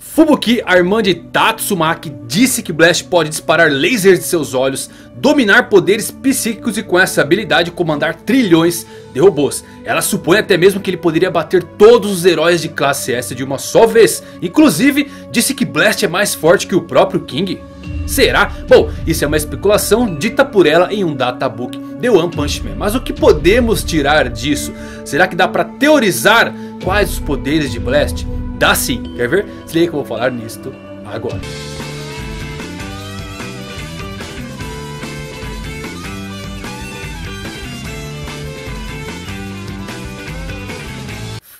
Fubuki de Tatsumaki disse que Blast pode disparar lasers de seus olhos, dominar poderes psíquicos e com essa habilidade comandar trilhões de robôs. Ela supõe até mesmo que ele poderia bater todos os heróis de classe S de uma só vez. Inclusive disse que Blast é mais forte que o próprio King. Será? Bom, isso é uma especulação dita por ela em um databook de One Punch Man. Mas o que podemos tirar disso? Será que dá para teorizar quais os poderes de Blast? Dá sim, quer ver? Se liga que eu vou falar nisto agora.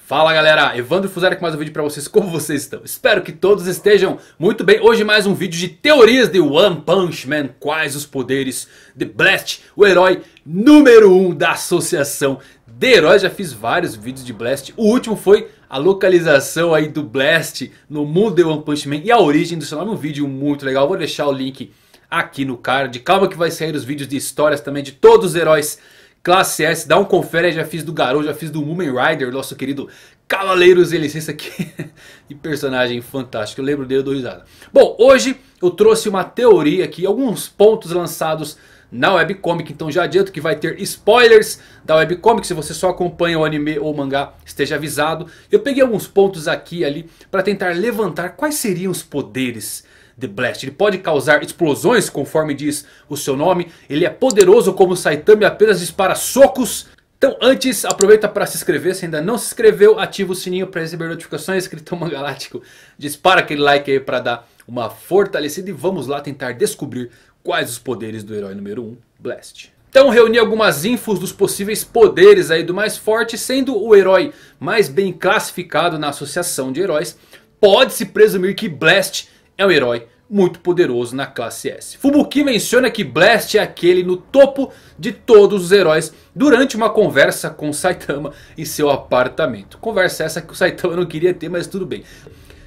Fala galera, Evandro Fuzari com mais um vídeo pra vocês, como vocês estão? Espero que todos estejam muito bem. Hoje mais um vídeo de teorias de One Punch Man, quais os poderes de Blast, o herói número 1 um da associação de heróis. Já fiz vários vídeos de Blast, o último foi a localização aí do Blast no mundo de One Punch Man e a origem do seu nome. Um vídeo muito legal, vou deixar o link aqui no card. Calma que vai sair os vídeos de histórias também de todos os heróis classe S. Dá um confere, já fiz do Garou, já fiz do Moomin Rider, nosso querido Cavaleiros e Licença aqui. e personagem fantástico, eu lembro dele, eu dou risada. Bom, hoje eu trouxe uma teoria aqui, alguns pontos lançados na webcomic. Então já adianto que vai ter spoilers da webcomic. Se você só acompanha o anime ou o mangá, esteja avisado. Eu peguei alguns pontos aqui e ali para tentar levantar quais seriam os poderes de Blast. Ele pode causar explosões conforme diz o seu nome. Ele é poderoso como Saitama e apenas dispara socos. Então antes, aproveita para se inscrever, se ainda não se inscreveu, ativa o sininho para receber notificações, Escritão Mangalático, dispara aquele like aí para dar uma fortalecida e vamos lá tentar descobrir Quais os poderes do herói número 1, Blast? Então reuni algumas infos dos possíveis poderes aí do mais forte, sendo o herói mais bem classificado na associação de heróis. Pode-se presumir que Blast é um herói muito poderoso na classe S. Fubuki menciona que Blast é aquele no topo de todos os heróis durante uma conversa com Saitama em seu apartamento. Conversa essa que o Saitama não queria ter, mas tudo bem.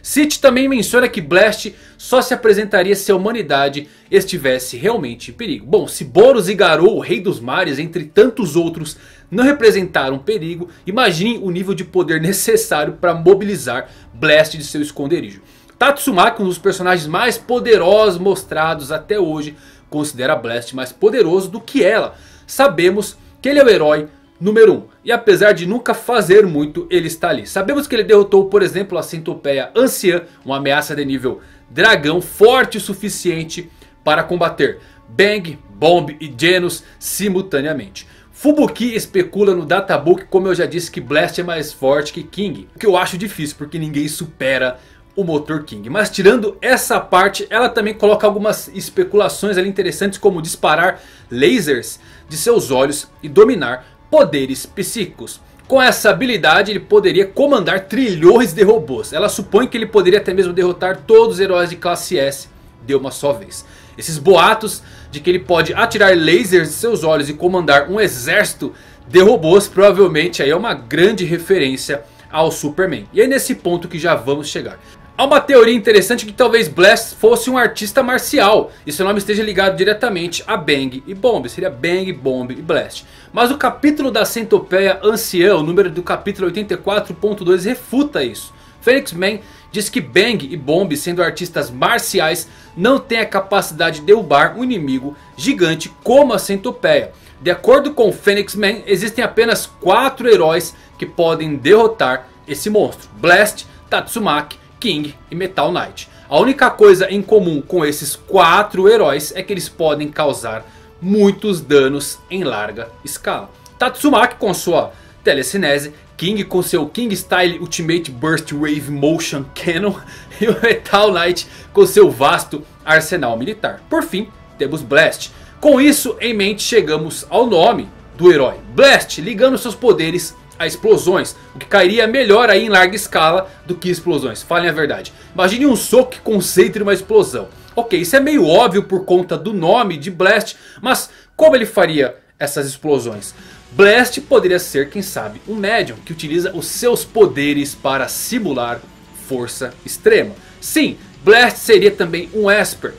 City também menciona que Blast só se apresentaria se a humanidade estivesse realmente em perigo. Bom, se Boros e Garou, o Rei dos Mares, entre tantos outros, não representaram perigo, imagine o nível de poder necessário para mobilizar Blast de seu esconderijo. Tatsumaki, um dos personagens mais poderosos mostrados até hoje, considera Blast mais poderoso do que ela. Sabemos que ele é o herói número 1. Um. E apesar de nunca fazer muito, ele está ali. Sabemos que ele derrotou, por exemplo, a centopeia Anciã, uma ameaça de nível dragão forte o suficiente para combater Bang, Bomb e Genos simultaneamente. Fubuki especula no databook como eu já disse que Blast é mais forte que King. O que eu acho difícil porque ninguém supera o motor King. Mas tirando essa parte, ela também coloca algumas especulações ali interessantes como disparar lasers de seus olhos e dominar poderes psíquicos. Com essa habilidade ele poderia comandar trilhões de robôs. Ela supõe que ele poderia até mesmo derrotar todos os heróis de classe S de uma só vez. Esses boatos de que ele pode atirar lasers de seus olhos e comandar um exército de robôs provavelmente aí é uma grande referência ao Superman. E é nesse ponto que já vamos chegar. Há uma teoria interessante que talvez Blast fosse um artista marcial. E seu nome esteja ligado diretamente a Bang e Bomb. Seria Bang, Bomb e Blast. Mas o capítulo da centopeia anciã, o número do capítulo 84.2 refuta isso. Phoenix Man diz que Bang e Bomb sendo artistas marciais não têm a capacidade de derrubar um inimigo gigante como a centopeia. De acordo com Phoenix Man, existem apenas 4 heróis que podem derrotar esse monstro. Blast, Tatsumaki, King e Metal Knight. A única coisa em comum com esses quatro heróis é que eles podem causar muitos danos em larga escala. Tatsumaki com sua telecinese, King com seu King Style Ultimate Burst Wave Motion Cannon e o Metal Knight com seu vasto arsenal militar. Por fim, temos Blast. Com isso em mente chegamos ao nome do herói. Blast ligando seus poderes a explosões. O que cairia melhor aí em larga escala do que explosões. Falem a verdade. Imagine um soco que concentre uma explosão. Ok, isso é meio óbvio por conta do nome de Blast. Mas como ele faria essas explosões? Blast poderia ser, quem sabe, um médium que utiliza os seus poderes para simular força extrema. Sim, Blast seria também um Esper.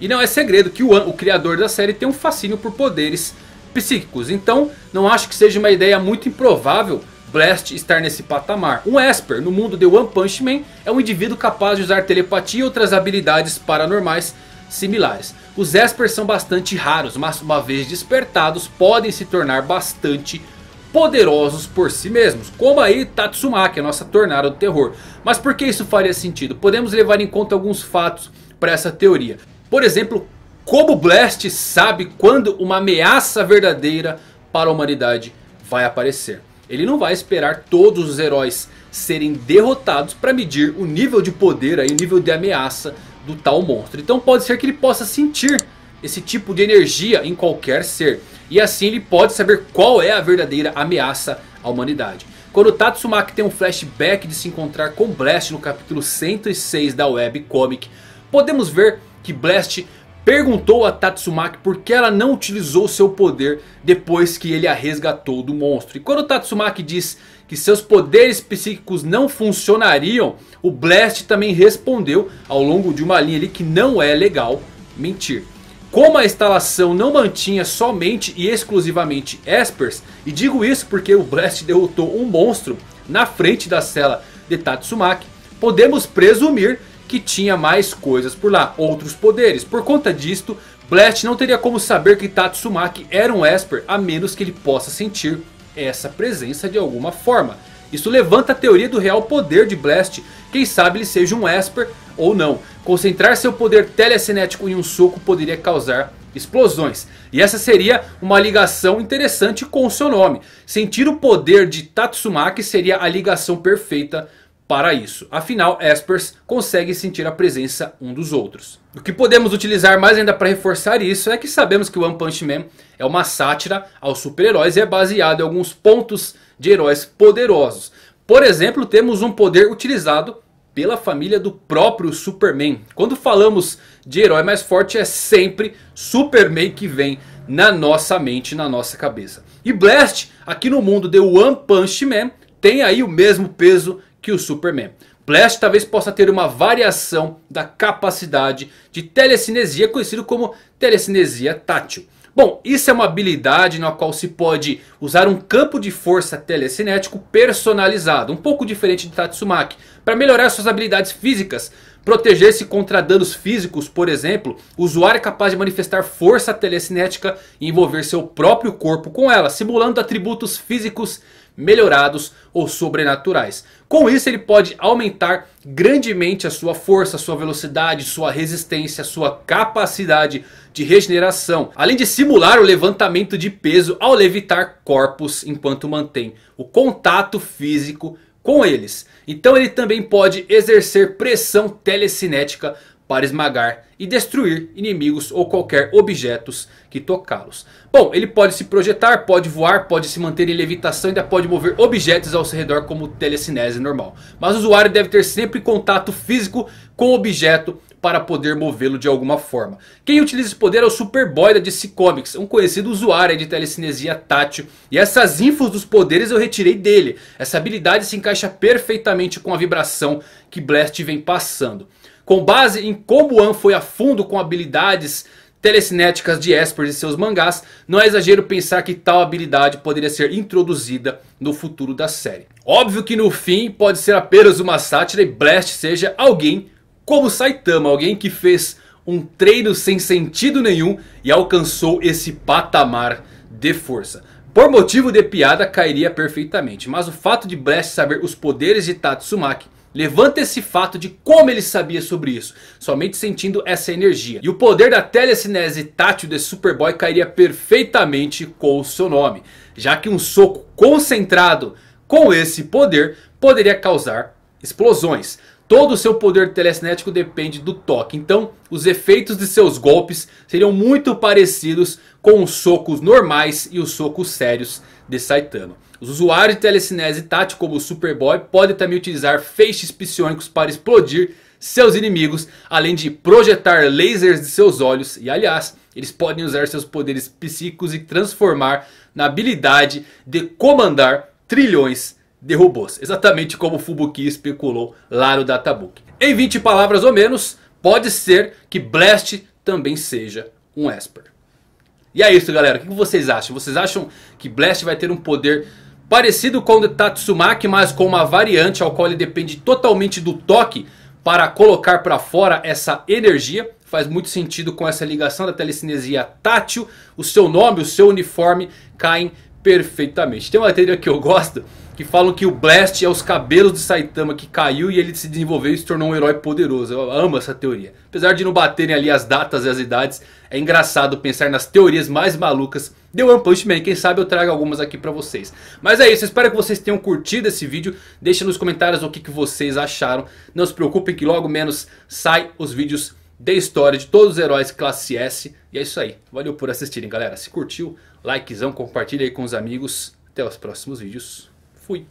E não é segredo que o o criador da série, tem um fascínio por poderes extremos psíquicos. Então não acho que seja uma ideia muito improvável Blast estar nesse patamar. Um Esper no mundo de One Punch Man é um indivíduo capaz de usar telepatia e outras habilidades paranormais similares. Os Espers são bastante raros, mas uma vez despertados podem se tornar bastante poderosos por si mesmos. Como aí Tatsumaki, a nossa tornada do terror. Mas por que isso faria sentido? Podemos levar em conta alguns fatos para essa teoria. Por exemplo, como Blast sabe quando uma ameaça verdadeira para a humanidade vai aparecer. Ele não vai esperar todos os heróis serem derrotados para medir o nível de poder, aí, o nível de ameaça do tal monstro. Então pode ser que ele possa sentir esse tipo de energia em qualquer ser. E assim ele pode saber qual é a verdadeira ameaça à humanidade. Quando Tatsumaki tem um flashback de se encontrar com Blast no capítulo 106 da webcomic. Podemos ver que Blast perguntou a Tatsumaki por que ela não utilizou seu poder depois que ele a resgatou do monstro. E quando Tatsumaki diz que seus poderes psíquicos não funcionariam, o Blast também respondeu ao longo de uma linha ali que não é legal mentir. Como a instalação não mantinha somente e exclusivamente Espers, e digo isso porque o Blast derrotou um monstro na frente da cela de Tatsumaki, podemos presumir que tinha mais coisas por lá, outros poderes. Por conta disto, Blast não teria como saber que Tatsumaki era um Esper a menos que ele possa sentir essa presença de alguma forma. Isso levanta a teoria do real poder de Blast, quem sabe ele seja um Esper ou não. Concentrar seu poder telecinético em um soco poderia causar explosões. E essa seria uma ligação interessante com o seu nome. Sentir o poder de Tatsumaki seria a ligação perfeita para isso. Afinal, espers conseguem sentir a presença um dos outros. O que podemos utilizar mais ainda para reforçar isso é que sabemos que One Punch Man é uma sátira aos super-heróis e é baseado em alguns pontos de heróis poderosos. Por exemplo, temos um poder utilizado pela família do próprio Superman. Quando falamos de herói mais forte é sempre Superman que vem na nossa mente, na nossa cabeça. E Blast, aqui no mundo de One Punch Man, tem aí o mesmo peso que o Superman. Blast talvez possa ter uma variação da capacidade de telecinesia conhecido como telecinesia tátil. Bom, isso é uma habilidade na qual se pode usar um campo de força telecinético personalizado. Um pouco diferente de Tatsumaki. Para melhorar suas habilidades físicas. Proteger-se contra danos físicos, por exemplo. O usuário é capaz de manifestar força telecinética e envolver seu próprio corpo com ela. Simulando atributos físicos melhorados ou sobrenaturais. Com isso ele pode aumentar grandemente a sua força, sua velocidade, sua resistência, sua capacidade de regeneração. Além de simular o levantamento de peso ao levitar corpos enquanto mantém o contato físico com eles. Então ele também pode exercer pressão telecinética para esmagar e destruir inimigos ou qualquer objetos que tocá-los. Bom, ele pode se projetar, pode voar, pode se manter em levitação e ainda pode mover objetos ao seu redor como telecinese normal. Mas o usuário deve ter sempre contato físico com o objeto para poder movê-lo de alguma forma. Quem utiliza esse poder é o Superboy da DC Comics, um conhecido usuário de telecinesia tátil. E essas infos dos poderes eu retirei dele. Essa habilidade se encaixa perfeitamente com a vibração que Blast vem passando. Com base em como An foi a fundo com habilidades telecinéticas de Esper e seus mangás, não é exagero pensar que tal habilidade poderia ser introduzida no futuro da série. Óbvio que no fim pode ser apenas uma sátira e Blast seja alguém como Saitama, alguém que fez um treino sem sentido nenhum e alcançou esse patamar de força. Por motivo de piada cairia perfeitamente, mas o fato de Blast saber os poderes de Tatsumaki Levanta esse fato de como ele sabia sobre isso, somente sentindo essa energia. E o poder da telecinese tátil de Superboy cairia perfeitamente com o seu nome, já que um soco concentrado com esse poder poderia causar explosões. Todo o seu poder telecinético depende do toque. Então os efeitos de seus golpes seriam muito parecidos com os socos normais e os socos sérios de Saitama. Os usuários de telecinese tático como o Superboy podem também utilizar feixes psionicos para explodir seus inimigos. Além de projetar lasers de seus olhos. E aliás, eles podem usar seus poderes psíquicos e transformar na habilidade de comandar trilhões de robôs. Exatamente como Fubuki especulou lá no Databook. Em 20 palavras ou menos, pode ser que Blast também seja um Esper. E é isso galera, o que vocês acham? Vocês acham que Blast vai ter um poder parecido com o de Tatsumaki, mas com uma variante ao qual ele depende totalmente do toque para colocar para fora essa energia? Faz muito sentido com essa ligação da telecinesia tátil. O seu nome, o seu uniforme caem perfeitamente. Tem uma teoria que eu gosto que falam que o Blast é os cabelos de Saitama que caiu e ele se desenvolveu e se tornou um herói poderoso. Eu amo essa teoria. Apesar de não baterem ali as datas e as idades, é engraçado pensar nas teorias mais malucas de One Punch Man. Quem sabe eu trago algumas aqui pra vocês. Mas é isso, espero que vocês tenham curtido esse vídeo. Deixa nos comentários o que, que vocês acharam. Não se preocupem que logo menos saem os vídeos de história de todos os heróis classe S. E é isso aí, valeu por assistirem galera. Se curtiu, likezão, compartilha aí com os amigos. Até os próximos vídeos. Fui.